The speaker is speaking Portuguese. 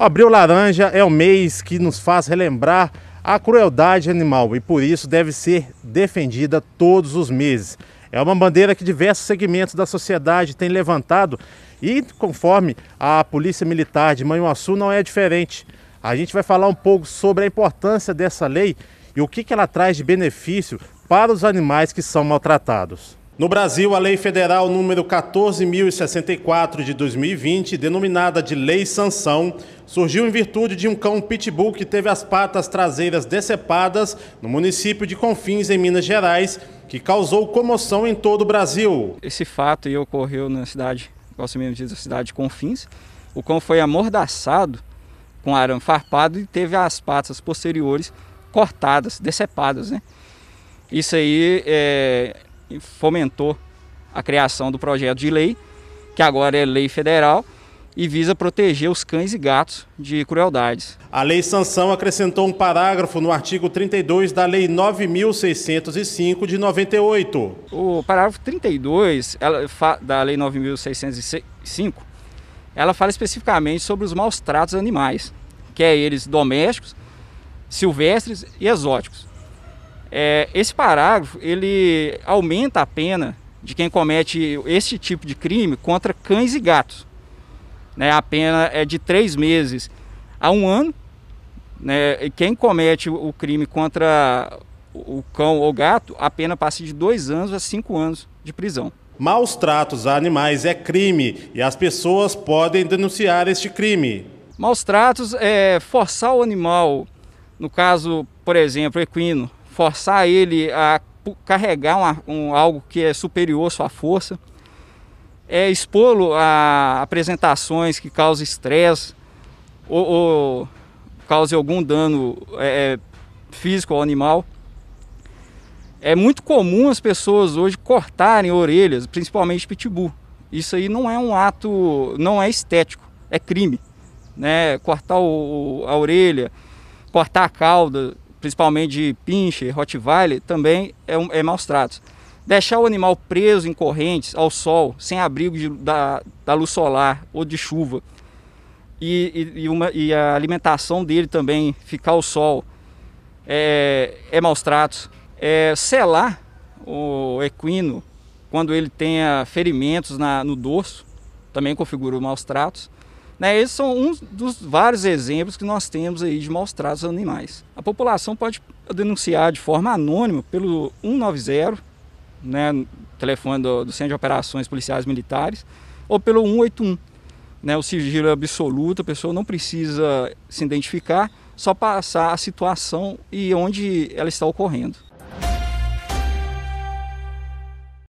O Abril Laranja é o mês que nos faz relembrar a crueldade animal e por isso deve ser defendida todos os meses. É uma bandeira que diversos segmentos da sociedade têm levantado e, conforme a Polícia Militar de Manhuaçu, não é diferente. A gente vai falar um pouco sobre a importância dessa lei e o que ela traz de benefício para os animais que são maltratados. No Brasil, a Lei Federal número 14064 de 2020, denominada de Lei Sanção, surgiu em virtude de um cão pitbull que teve as patas traseiras decepadas no município de Confins, em Minas Gerais, que causou comoção em todo o Brasil. Esse fato ocorreu na cidade, gosto mesmo dizer, na cidade de Confins. O cão foi amordaçado com arame farpado e teve as patas posteriores cortadas, decepadas, né? Isso aí é, fomentou a criação do projeto de lei, que agora é lei federal e visa proteger os cães e gatos de crueldades. A lei sanção acrescentou um parágrafo no artigo 32 da lei 9605 de 98. O parágrafo 32 ela, da lei 9605, ela fala especificamente sobre os maus tratos animais, que é eles domésticos, silvestres e exóticos. É, esse parágrafo ele aumenta a pena de quem comete esse tipo de crime contra cães e gatos. Né, a pena é de três meses a um ano. Né, e quem comete o crime contra o cão ou gato, a pena passa de dois anos a cinco anos de prisão. Maus tratos a animais é crime e as pessoas podem denunciar este crime. Maus tratos é forçar o animal, no caso, por exemplo, equino, forçar ele a carregar uma, um, algo que é superior à sua força, é expô-lo a apresentações que causam estresse ou, ou cause algum dano é, é, físico ao animal. É muito comum as pessoas hoje cortarem orelhas, principalmente pitbull. Isso aí não é um ato, não é estético, é crime. Né? Cortar o, a orelha, cortar a cauda, principalmente de pinche, rottweiler, também é, um, é maus tratos. Deixar o animal preso em correntes, ao sol, sem abrigo de, da, da luz solar ou de chuva, e, e, uma, e a alimentação dele também ficar ao sol, é, é maus tratos. É, selar o equino quando ele tenha ferimentos na, no dorso, também configura maus tratos. Né? Esses são um dos vários exemplos que nós temos aí de maus tratos animais. A população pode denunciar de forma anônima pelo 190, né, telefone do, do Centro de Operações Policiais Militares, ou pelo 181. Né, o sigilo é absoluto, a pessoa não precisa se identificar, só passar a situação e onde ela está ocorrendo.